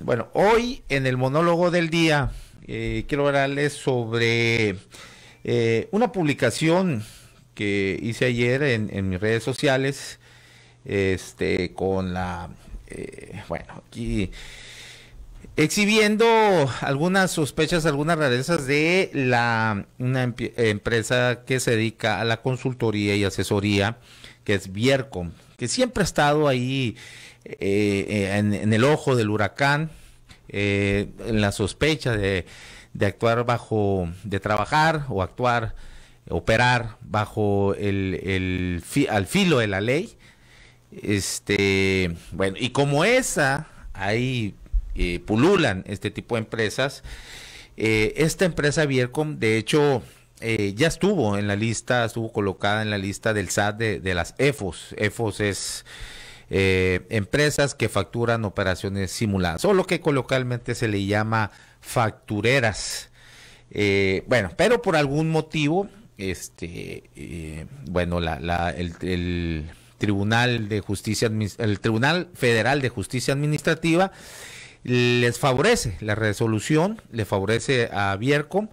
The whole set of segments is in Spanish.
Bueno, hoy en el monólogo del día eh, quiero hablarles sobre eh, una publicación que hice ayer en, mis redes sociales, este, con la, eh, bueno, aquí exhibiendo algunas sospechas, algunas rarezas de la una empresa que se dedica a la consultoría y asesoría, que es Viercom, que siempre ha estado ahí eh, eh, en, el ojo del huracán, eh, en la sospecha de, actuar bajo, de trabajar o actuar, operar bajo el, al filo de la ley. Este, bueno, y como esa, ahí pululan este tipo de empresas. esta empresa Viercom, de hecho, ya estuvo en la lista, estuvo colocada en la lista del SAT de, de las EFOS. EFOS es eh, empresas que facturan operaciones simuladas, o lo que coloquialmente se le llama factureras. Eh, bueno, pero por algún motivo, este, eh, bueno, la, el, Tribunal de Justicia, el Tribunal Federal de Justicia Administrativa les favorece la resolución, le favorece a Viercom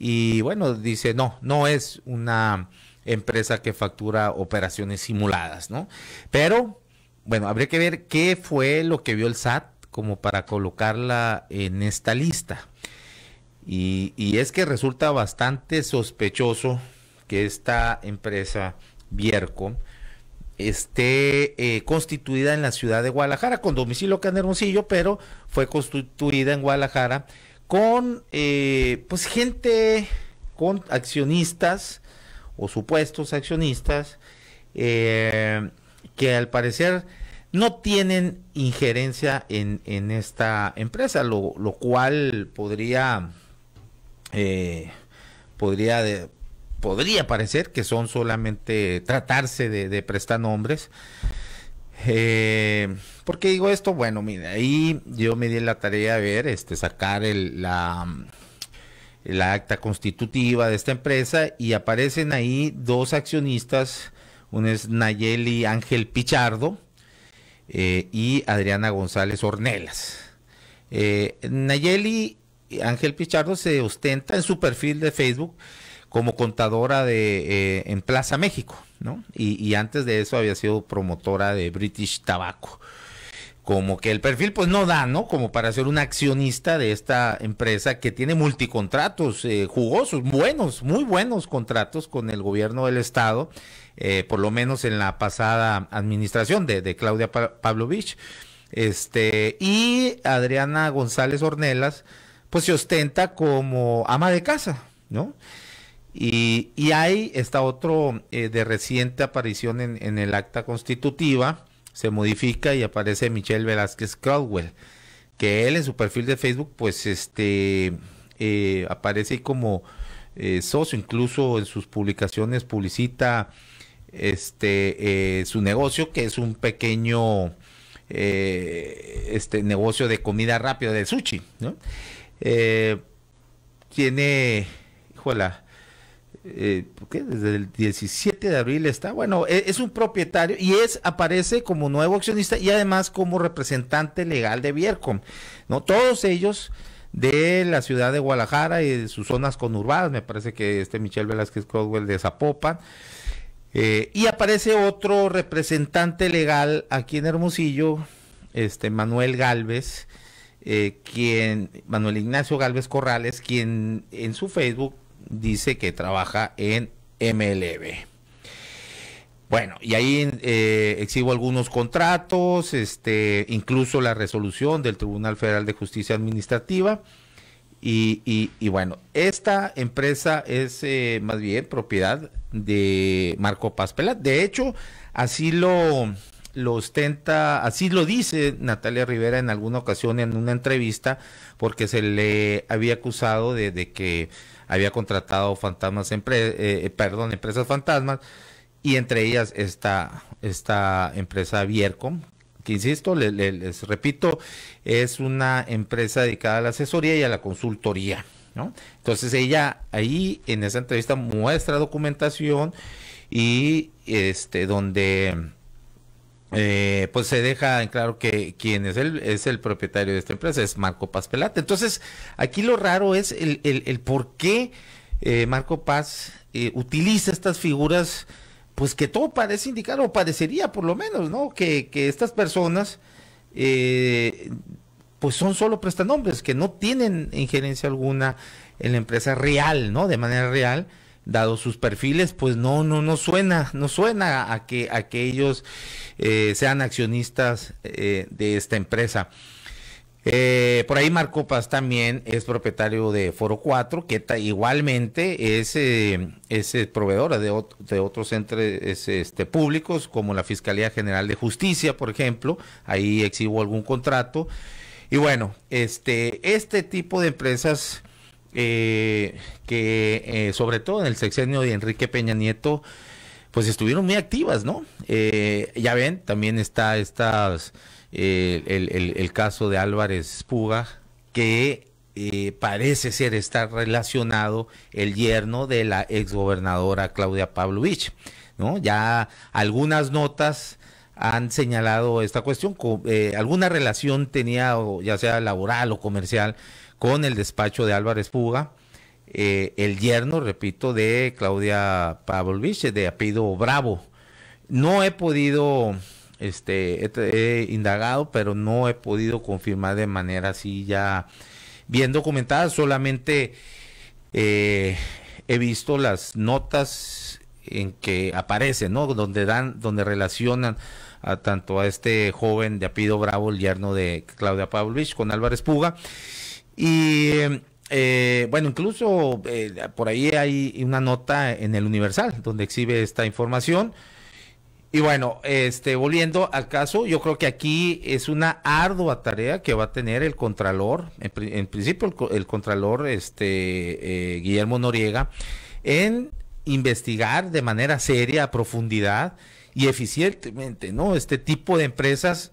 y bueno, dice, no, no es una empresa que factura operaciones simuladas, ¿no? Pero bueno, habría que ver qué fue lo que vio el SAT como para colocarla en esta lista. Y, es que resulta bastante sospechoso que esta empresa, Vierco esté eh, constituida en la ciudad de Guadalajara, con domicilio acá en pero fue constituida en Guadalajara con eh, pues gente, con accionistas o supuestos accionistas eh, que al parecer no tienen injerencia en, en esta empresa, lo, cual podría, eh, podría, podría parecer que son solamente tratarse de, de prestar eh, ¿Por qué digo esto? Bueno, mire, ahí yo me di la tarea de ver, este, sacar el, la, la acta constitutiva de esta empresa y aparecen ahí dos accionistas uno es Nayeli Ángel Pichardo eh, y Adriana González Ornelas. Eh, Nayeli Ángel Pichardo se ostenta en su perfil de Facebook como contadora de, eh, en Plaza México, ¿no? Y, antes de eso había sido promotora de British Tobacco. Como que el perfil pues no da, ¿no? Como para ser un accionista de esta empresa que tiene multicontratos jugosos, buenos, muy buenos contratos con el gobierno del estado eh, por lo menos en la pasada administración de, Claudia Pavlovich. Este, y Adriana González Ornelas, pues se ostenta como ama de casa, ¿no? Y, y hay, está otro eh, de reciente aparición en, el acta constitutiva, se modifica y aparece Michelle Velázquez Caldwell, que él en su perfil de Facebook, pues este, eh, aparece como eh, socio, incluso en sus publicaciones publicita este, eh, su negocio, que es un pequeño eh, este, negocio de comida rápida, de sushi. ¿no? Eh, tiene, híjola, eh, desde el 17 de abril está, bueno, e, es, un propietario y es aparece como nuevo accionista y además como representante legal de Viercom, ¿no? Todos ellos de la ciudad de Guadalajara y de sus zonas conurbadas, me parece que este Michel Velázquez coswell de Zapopan, eh, y aparece otro representante legal aquí en Hermosillo, este Manuel Galvez, eh, quien, Manuel Ignacio Galvez Corrales, quien en su Facebook dice que trabaja en MLB. Bueno, y ahí eh, exhibo algunos contratos, este, incluso la resolución del Tribunal Federal de Justicia Administrativa. Y, y, bueno, esta empresa es eh, más bien propiedad de Marco Paz Pelat. De hecho, así lo, ostenta, así lo dice Natalia Rivera en alguna ocasión en una entrevista, porque se le había acusado de, que había contratado fantasmas, eh, empresas fantasmas, y entre ellas está esta empresa Viercom, que insisto, les, repito, es una empresa dedicada a la asesoría y a la consultoría. ¿no? Entonces ella ahí en esa entrevista muestra documentación y este donde eh, pues se deja en claro que quien es el, es el propietario de esta empresa es Marco Paz Pelate. Entonces, aquí lo raro es el, el, el por qué eh, Marco Paz eh, utiliza estas figuras pues que todo parece indicar, o parecería por lo menos, ¿no? Que, estas personas, eh, pues son solo prestanombres, que no tienen injerencia alguna en la empresa real, ¿no? De manera real, dado sus perfiles, pues no, no, no suena, no suena a que, a ellos eh, sean accionistas eh, de esta empresa. Eh, por ahí Marco Paz también es propietario de Foro 4, que igualmente es, eh, eh, proveedora de, otros centros este, públicos, como la Fiscalía General de Justicia, por ejemplo. Ahí exhibo algún contrato. Y bueno, este, este tipo de empresas que, sobre todo en el sexenio de Enrique Peña Nieto, pues estuvieron muy activas, ¿no? ya ven, también está estas eh, el, caso de Álvarez Puga, que eh, parece ser estar relacionado el yerno de la exgobernadora Claudia Pavlovich. ¿no? Ya algunas notas han señalado esta cuestión, eh, alguna relación tenía, ya sea laboral o comercial, con el despacho de Álvarez Puga, el yerno, repito, de Claudia Pavlovich, de apellido Bravo. No he podido este, he, indagado, pero no he podido confirmar de manera así ya bien documentada. Solamente eh, he visto las notas en que aparecen, ¿no? Donde dan, donde relacionan a tanto a este joven de Apido Bravo, el yerno de Claudia Pavlovich, con Álvarez Puga. Y eh, eh, bueno, incluso por ahí hay una nota en el Universal donde exhibe esta información. Y bueno, este, volviendo al caso, yo creo que aquí es una ardua tarea que va a tener el Contralor, en, principio el, Contralor este, eh, Guillermo Noriega, en investigar de manera seria, a profundidad y eficientemente, ¿no? Este tipo de empresas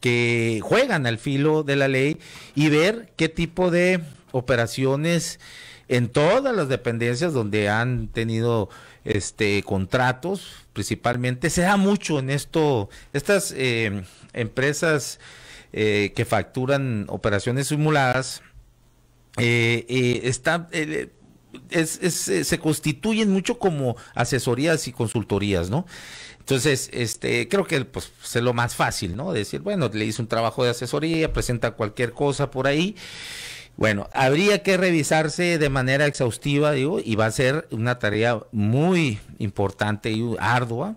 que juegan al filo de la ley y ver qué tipo de operaciones en todas las dependencias donde han tenido este, contratos, principalmente. Se da mucho en esto, estas em, empresas eh, que facturan operaciones simuladas, eh, eh está, eh, es, se constituyen mucho como asesorías y consultorías, ¿no? Entonces, este, creo que pues, es lo más fácil, ¿no? Decir, bueno, le hice un trabajo de asesoría, presenta cualquier cosa por ahí. Bueno, habría que revisarse de manera exhaustiva, digo, y va a ser una tarea muy importante y ardua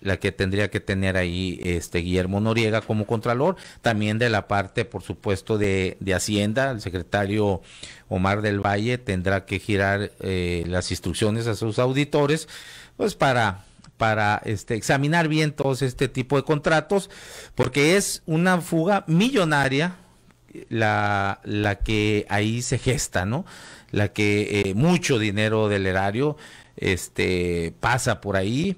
la que tendría que tener ahí este Guillermo Noriega como contralor, también de la parte, por supuesto, de, Hacienda, el secretario Omar del Valle tendrá que girar eh, las instrucciones a sus auditores, pues para para este, examinar bien todos este tipo de contratos, porque es una fuga millonaria la, que ahí se gesta, ¿no? La que eh, mucho dinero del erario este, pasa por ahí.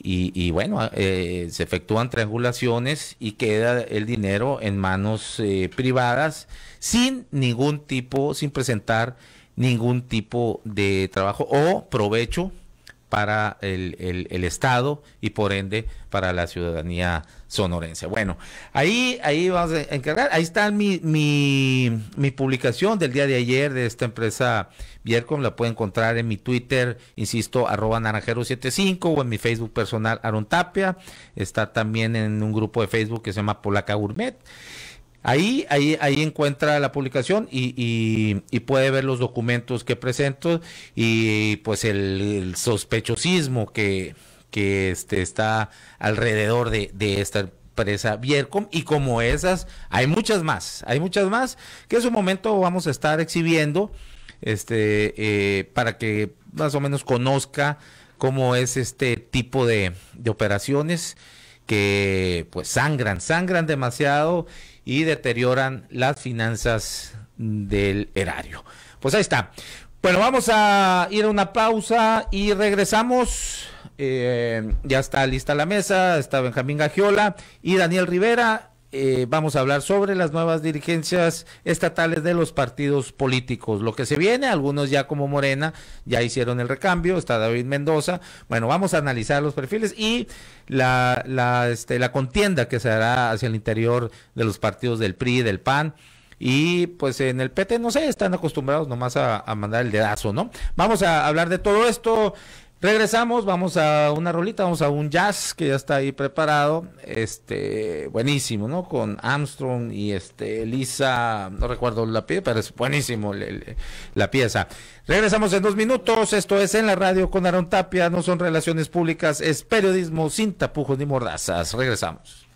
Y, bueno, eh, se efectúan triangulaciones y queda el dinero en manos eh, privadas sin ningún tipo, sin presentar ningún tipo de trabajo o provecho para el, el, Estado y por ende para la ciudadanía sonorense. Bueno, ahí, ahí vamos a encargar, ahí está mi, mi, publicación del día de ayer de esta empresa Viercom, la puede encontrar en mi Twitter, insisto, arroba naranjero75 o en mi Facebook personal Aaron Tapia, está también en un grupo de Facebook que se llama Polaca Gourmet. Ahí, ahí, ahí encuentra la publicación y, puede ver los documentos que presento y pues el, sospechosismo que, que este, está alrededor de, esta empresa Viercom y como esas hay muchas más, hay muchas más que en su momento vamos a estar exhibiendo este eh, para que más o menos conozca cómo es este tipo de, de operaciones que pues sangran, sangran demasiado y deterioran las finanzas del erario. Pues ahí está. Bueno, vamos a ir a una pausa y regresamos. Eh, ya está lista la mesa, está Benjamín Gagiola y Daniel Rivera. Eh, vamos a hablar sobre las nuevas dirigencias estatales de los partidos políticos, lo que se viene, algunos ya como Morena, ya hicieron el recambio, está David Mendoza, bueno, vamos a analizar los perfiles y la, la, este, contienda que se hará hacia el interior de los partidos del PRI, del PAN. Y pues en el PT, no sé, están acostumbrados nomás a, a mandar el dedazo, ¿no? Vamos a hablar de todo esto Regresamos, vamos a una rolita, vamos a un jazz que ya está ahí preparado, este, buenísimo, ¿no? Con Armstrong y este, Lisa, no recuerdo la pieza, pero es buenísimo la pieza. Regresamos en dos minutos, esto es en la radio con Aaron Tapia, no son relaciones públicas, es periodismo sin tapujos ni mordazas. Regresamos.